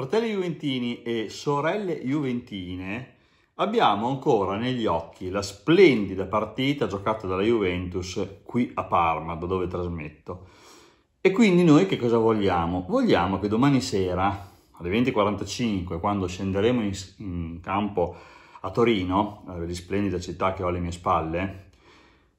Fratelli Juventini e sorelle Juventine, abbiamo ancora negli occhi la splendida partita giocata dalla Juventus qui a Parma, da dove trasmetto. E quindi noi che cosa vogliamo? Vogliamo che domani sera, alle 20.45, quando scenderemo in, in campo a Torino, la splendida città che ho alle mie spalle,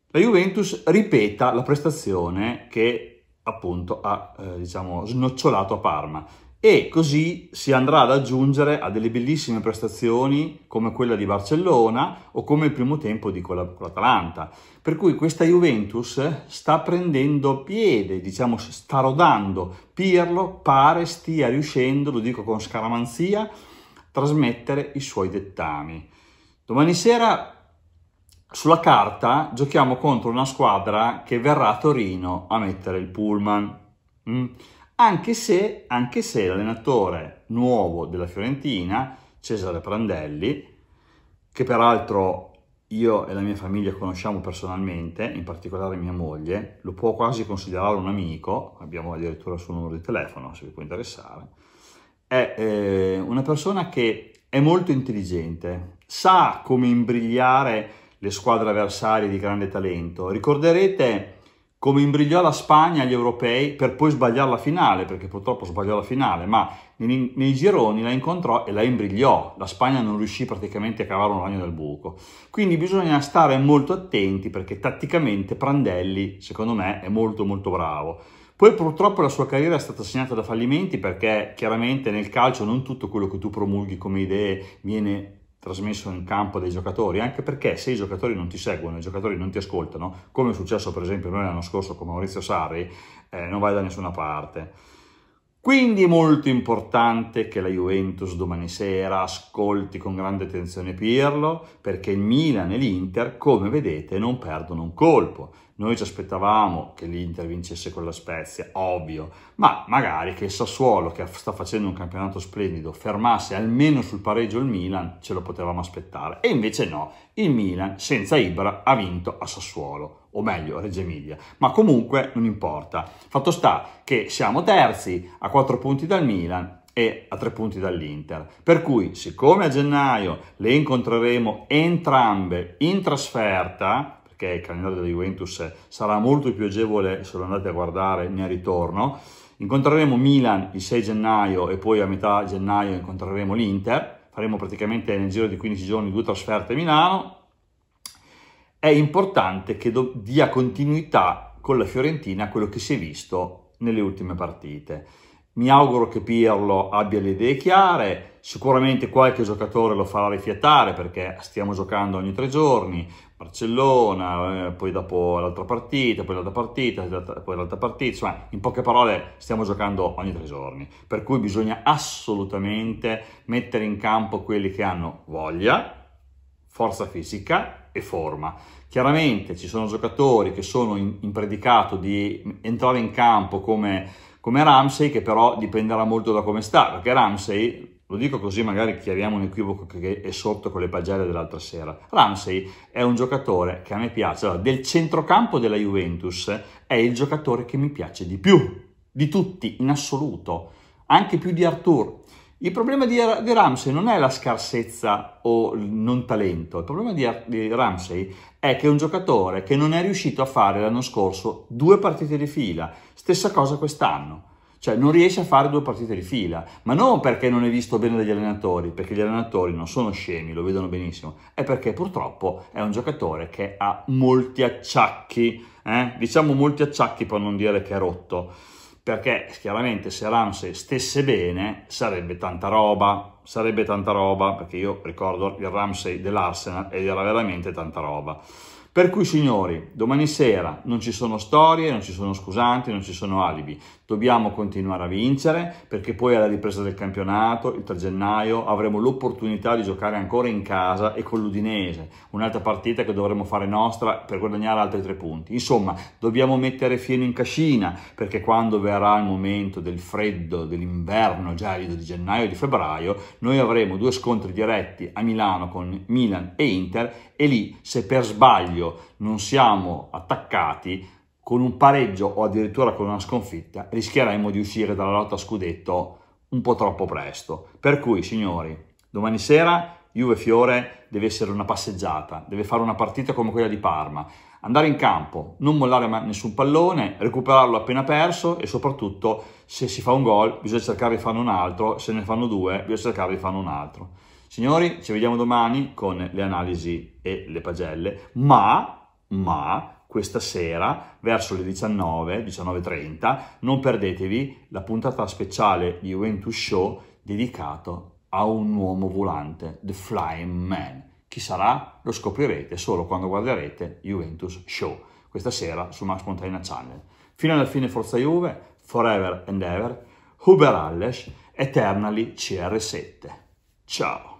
la Juventus ripeta la prestazione che appunto ha eh, diciamo, snocciolato a Parma e così si andrà ad aggiungere a delle bellissime prestazioni come quella di Barcellona o come il primo tempo di quella con l'Atalanta. Per cui questa Juventus sta prendendo piede, diciamo sta rodando. Pirlo pare stia riuscendo, lo dico con scaramanzia, a trasmettere i suoi dettami. Domani sera sulla carta giochiamo contro una squadra che verrà a Torino a mettere il pullman. Mm anche se, anche se l'allenatore nuovo della Fiorentina, Cesare Prandelli, che peraltro io e la mia famiglia conosciamo personalmente, in particolare mia moglie, lo può quasi considerare un amico, abbiamo addirittura il suo numero di telefono se vi può interessare, è eh, una persona che è molto intelligente, sa come imbrigliare le squadre avversarie di grande talento. Ricorderete come imbrigliò la Spagna agli europei per poi sbagliare la finale, perché purtroppo sbagliò la finale, ma nei, nei gironi la incontrò e la imbrigliò. La Spagna non riuscì praticamente a cavare un ragno dal buco. Quindi bisogna stare molto attenti perché tatticamente Prandelli, secondo me, è molto molto bravo. Poi purtroppo la sua carriera è stata segnata da fallimenti perché chiaramente nel calcio non tutto quello che tu promulghi come idee viene trasmesso in campo dai giocatori, anche perché se i giocatori non ti seguono, i giocatori non ti ascoltano, come è successo per esempio noi l'anno scorso con Maurizio Sarri, eh, non vai da nessuna parte. Quindi è molto importante che la Juventus domani sera ascolti con grande attenzione Pirlo, perché il Milan e l'Inter, come vedete, non perdono un colpo. Noi ci aspettavamo che l'Inter vincesse con la Spezia, ovvio, ma magari che il Sassuolo, che sta facendo un campionato splendido, fermasse almeno sul pareggio il Milan, ce lo potevamo aspettare. E invece no, il Milan senza Ibra ha vinto a Sassuolo o meglio Reggio Emilia, ma comunque non importa. Fatto sta che siamo terzi a 4 punti dal Milan e a 3 punti dall'Inter. Per cui, siccome a gennaio le incontreremo entrambe in trasferta, che è il calendario della Juventus sarà molto più agevole se lo andate a guardare nel ritorno. Incontreremo Milan il 6 gennaio e poi a metà gennaio incontreremo l'Inter. Faremo praticamente nel giro di 15 giorni due trasferte a Milano. È importante che dia continuità con la Fiorentina a quello che si è visto nelle ultime partite. Mi auguro che Pirlo abbia le idee chiare, sicuramente qualche giocatore lo farà rifiatare perché stiamo giocando ogni tre giorni, Barcellona, eh, poi dopo l'altra partita, poi l'altra partita, poi l'altra partita, insomma in poche parole stiamo giocando ogni tre giorni, per cui bisogna assolutamente mettere in campo quelli che hanno voglia, forza fisica e forma. Chiaramente ci sono giocatori che sono in, predicato di entrare in campo come come Ramsey che però dipenderà molto da come sta, perché Ramsey, lo dico così magari chiariamo un equivoco che è sorto con le pagelle dell'altra sera, Ramsey è un giocatore che a me piace, allora, del centrocampo della Juventus è il giocatore che mi piace di più, di tutti in assoluto, anche più di Artur, il problema di, di Ramsey non è la scarsezza o il non talento, il problema di, di Ramsey è che è un giocatore che non è riuscito a fare l'anno scorso due partite di fila, stessa cosa quest'anno cioè non riesce a fare due partite di fila, ma non perché non è visto bene dagli allenatori, perché gli allenatori non sono scemi, lo vedono benissimo, è perché purtroppo è un giocatore che ha molti acciacchi, eh? diciamo molti acciacchi per non dire che è rotto perché chiaramente se Ramsey stesse bene sarebbe tanta roba, sarebbe tanta roba, perché io ricordo il Ramsey dell'Arsenal ed era veramente tanta roba. Per cui signori, domani sera non ci sono storie, non ci sono scusanti, non ci sono alibi. Dobbiamo continuare a vincere perché poi alla ripresa del campionato, il 3 gennaio, avremo l'opportunità di giocare ancora in casa e con l'Udinese, un'altra partita che dovremo fare nostra per guadagnare altri tre punti. Insomma, dobbiamo mettere fieno in cascina perché quando verrà il momento del freddo, dell'inverno gelido di gennaio e di febbraio, noi avremo due scontri diretti a Milano con Milan e Inter e lì se per sbaglio gennaio non siamo attaccati con un pareggio o addirittura con una sconfitta, rischieremmo di uscire dalla lotta scudetto un po' troppo presto. Per cui, signori, domani sera Juve Fiore deve essere una passeggiata, deve fare una partita come quella di Parma, andare in campo, non mollare nessun pallone, recuperarlo appena perso e soprattutto se si fa un gol bisogna cercare di farne un altro, se ne fanno due bisogna cercare di farne un altro. Signori, ci vediamo domani con le analisi e le pagelle, ma, ma questa sera verso le 19, 19.30, non perdetevi la puntata speciale di Juventus Show dedicato a un uomo volante, The Flying Man. Chi sarà? Lo scoprirete solo quando guarderete Juventus Show, questa sera su Max Montaina Channel. Fino alla fine Forza Juve, Forever and Ever, Huber Alles, Eternally CR7. Ciao!